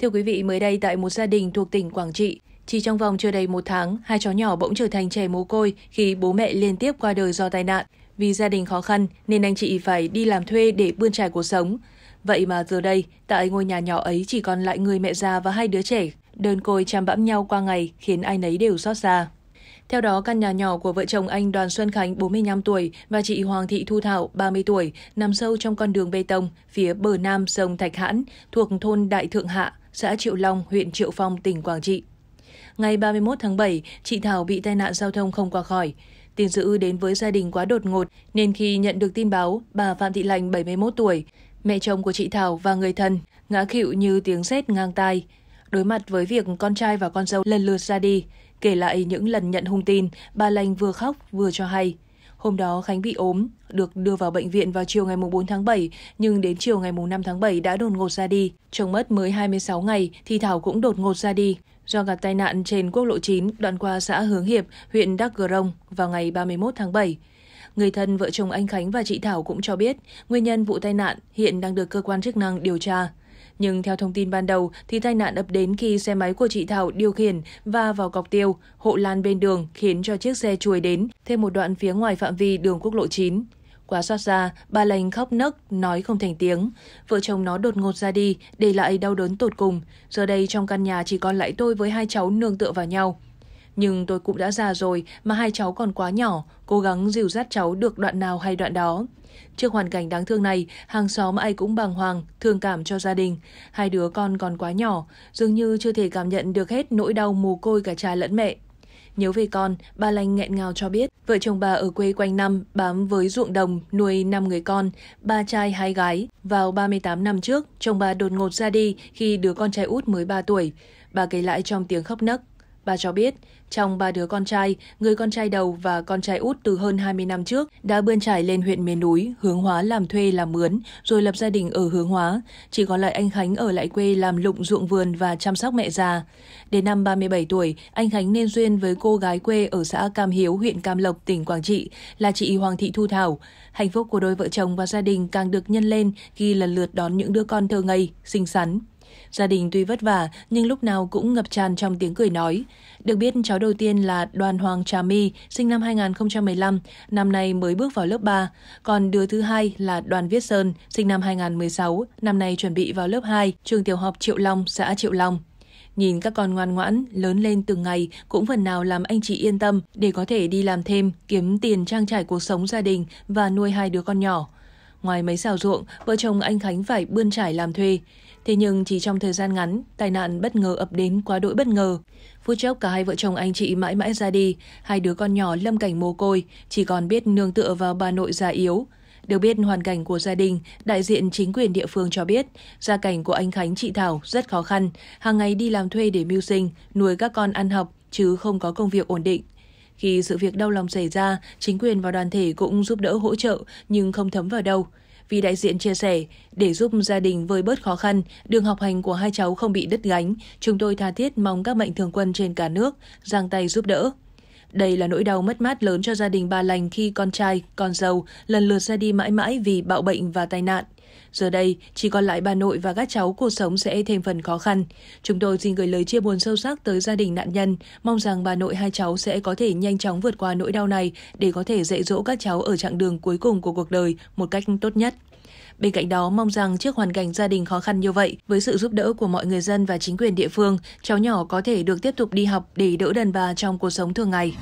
Thưa quý vị, mới đây tại một gia đình thuộc tỉnh Quảng Trị, chỉ trong vòng chưa đầy một tháng, hai cháu nhỏ bỗng trở thành trẻ mồ côi khi bố mẹ liên tiếp qua đời do tai nạn. Vì gia đình khó khăn nên anh chị phải đi làm thuê để bươn trải cuộc sống. Vậy mà giờ đây, tại ngôi nhà nhỏ ấy chỉ còn lại người mẹ già và hai đứa trẻ, đơn côi chăm bẵm nhau qua ngày khiến ai nấy đều xót xa. Theo đó, căn nhà nhỏ của vợ chồng anh Đoàn Xuân Khánh 45 tuổi và chị Hoàng Thị Thu Thảo 30 tuổi nằm sâu trong con đường bê tông phía bờ nam sông Thạch Hãn thuộc thôn Đại Thượng Hạ, xã Triệu Long, huyện Triệu Phong, tỉnh Quảng Trị. Ngày 31 tháng 7, chị Thảo bị tai nạn giao thông không qua khỏi. Tin dữ đến với gia đình quá đột ngột nên khi nhận được tin báo, bà Phạm Thị Lành 71 tuổi, mẹ chồng của chị Thảo và người thân ngã khịu như tiếng sét ngang tai. Đối mặt với việc con trai và con dâu lần lượt ra đi, kể lại những lần nhận hung tin, bà Lành vừa khóc vừa cho hay. Hôm đó Khánh bị ốm, được đưa vào bệnh viện vào chiều ngày 4 tháng 7, nhưng đến chiều ngày 5 tháng 7 đã đột ngột ra đi. Chồng mất mới 26 ngày thì Thảo cũng đột ngột ra đi do gặp tai nạn trên quốc lộ 9 đoạn qua xã Hướng Hiệp, huyện Đắc Gờ Rông vào ngày 31 tháng 7. Người thân vợ chồng anh Khánh và chị Thảo cũng cho biết nguyên nhân vụ tai nạn hiện đang được cơ quan chức năng điều tra. Nhưng theo thông tin ban đầu thì tai nạn ập đến khi xe máy của chị Thảo điều khiển và vào cọc tiêu, hộ lan bên đường khiến cho chiếc xe chuối đến thêm một đoạn phía ngoài phạm vi đường quốc lộ 9. Quá xót xa, bà lành khóc nấc, nói không thành tiếng. Vợ chồng nó đột ngột ra đi, để lại đau đớn tột cùng. Giờ đây trong căn nhà chỉ còn lại tôi với hai cháu nương tựa vào nhau nhưng tôi cũng đã già rồi mà hai cháu còn quá nhỏ, cố gắng dìu dắt cháu được đoạn nào hay đoạn đó. Trước hoàn cảnh đáng thương này, hàng xóm ai cũng bàng hoàng, thương cảm cho gia đình. Hai đứa con còn quá nhỏ, dường như chưa thể cảm nhận được hết nỗi đau mù côi cả cha lẫn mẹ. Nhớ về con, bà Lanh nghẹn ngào cho biết, vợ chồng bà ở quê quanh năm, bám với ruộng đồng, nuôi 5 người con, ba trai hai gái. Vào 38 năm trước, chồng bà đột ngột ra đi khi đứa con trai út mới 3 tuổi. Bà kể lại trong tiếng khóc nấc. Bà cho biết, trong ba đứa con trai, người con trai đầu và con trai út từ hơn 20 năm trước đã bươn trải lên huyện miền núi, hướng hóa làm thuê làm mướn, rồi lập gia đình ở hướng hóa. Chỉ còn lại anh Khánh ở lại quê làm lụng ruộng vườn và chăm sóc mẹ già. Đến năm 37 tuổi, anh Khánh nên duyên với cô gái quê ở xã Cam Hiếu, huyện Cam Lộc, tỉnh Quảng Trị, là chị Hoàng Thị Thu Thảo. Hạnh phúc của đôi vợ chồng và gia đình càng được nhân lên khi lần lượt đón những đứa con thơ ngây, xinh xắn. Gia đình tuy vất vả nhưng lúc nào cũng ngập tràn trong tiếng cười nói. Được biết cháu đầu tiên là Đoàn Hoàng Trà My, sinh năm 2015, năm nay mới bước vào lớp 3. Còn đứa thứ hai là Đoàn Viết Sơn, sinh năm 2016, năm nay chuẩn bị vào lớp 2, trường tiểu học Triệu Long, xã Triệu Long. Nhìn các con ngoan ngoãn, lớn lên từng ngày cũng phần nào làm anh chị yên tâm để có thể đi làm thêm, kiếm tiền trang trải cuộc sống gia đình và nuôi hai đứa con nhỏ. Ngoài mấy xào ruộng, vợ chồng anh Khánh phải bươn trải làm thuê. Thế nhưng chỉ trong thời gian ngắn, tai nạn bất ngờ ập đến quá đỗi bất ngờ. Phút chốc cả hai vợ chồng anh chị mãi mãi ra đi, hai đứa con nhỏ lâm cảnh mồ côi, chỉ còn biết nương tựa vào bà nội già yếu. Được biết hoàn cảnh của gia đình, đại diện chính quyền địa phương cho biết, gia cảnh của anh Khánh chị Thảo rất khó khăn, hàng ngày đi làm thuê để mưu sinh, nuôi các con ăn học chứ không có công việc ổn định. Khi sự việc đau lòng xảy ra, chính quyền và đoàn thể cũng giúp đỡ hỗ trợ nhưng không thấm vào đâu. Vì đại diện chia sẻ, để giúp gia đình vơi bớt khó khăn, đường học hành của hai cháu không bị đứt gánh, chúng tôi tha thiết mong các mạnh thường quân trên cả nước giang tay giúp đỡ. Đây là nỗi đau mất mát lớn cho gia đình bà lành khi con trai, con dâu lần lượt ra đi mãi mãi vì bạo bệnh và tai nạn. Giờ đây, chỉ còn lại bà nội và các cháu cuộc sống sẽ thêm phần khó khăn. Chúng tôi xin gửi lời chia buồn sâu sắc tới gia đình nạn nhân, mong rằng bà nội hai cháu sẽ có thể nhanh chóng vượt qua nỗi đau này để có thể dạy dỗ các cháu ở chặng đường cuối cùng của cuộc đời một cách tốt nhất. Bên cạnh đó, mong rằng trước hoàn cảnh gia đình khó khăn như vậy, với sự giúp đỡ của mọi người dân và chính quyền địa phương, cháu nhỏ có thể được tiếp tục đi học để đỡ đần bà trong cuộc sống thường ngày.